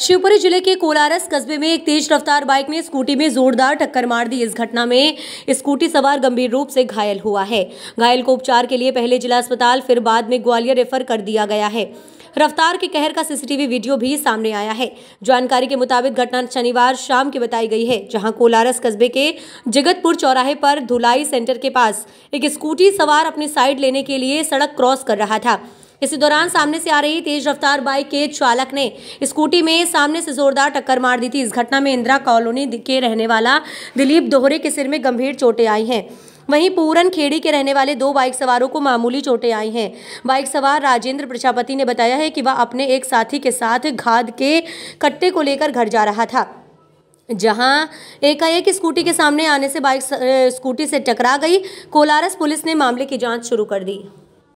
शिवपुरी जिले के कोलारस कस्बे में एक तेज रफ्तार बाइक ने स्कूटी में जोरदार टक्कर मार दी इस घटना में स्कूटी सवार गंभीर रूप से घायल हुआ है घायल को उपचार के लिए पहले जिला अस्पताल फिर बाद में ग्वालियर रेफर कर दिया गया है रफ्तार के कहर का सीसीटीवी वीडियो भी सामने आया है जानकारी के मुताबिक घटना शनिवार शाम की बताई गई है जहां कोलारस कस्बे के जगतपुर चौराहे पर धुलाई सेंटर के पास एक स्कूटी सवार अपनी साइड लेने के लिए सड़क क्रॉस कर रहा था इसी दौरान सामने से आ रही तेज रफ्तार बाइक के चालक ने स्कूटी में सामने से जोरदार टक्कर मार दी थी इस घटना में इंदिरा कॉलोनी के रहने वाला दिलीप दोहरे के सिर में गंभीर चोटें आई हैं वहीं पूरन खेड़ी के रहने वाले दो बाइक सवारों को मामूली चोटें आई हैं बाइक सवार राजेंद्र प्रजापति ने बताया है कि वह अपने एक साथी के साथ घाद के कट्टे को लेकर घर जा रहा था जहां एकाएक स्कूटी के सामने आने से बाइक स्कूटी से टकरा गई कोलारस पुलिस ने मामले की जांच शुरू कर दी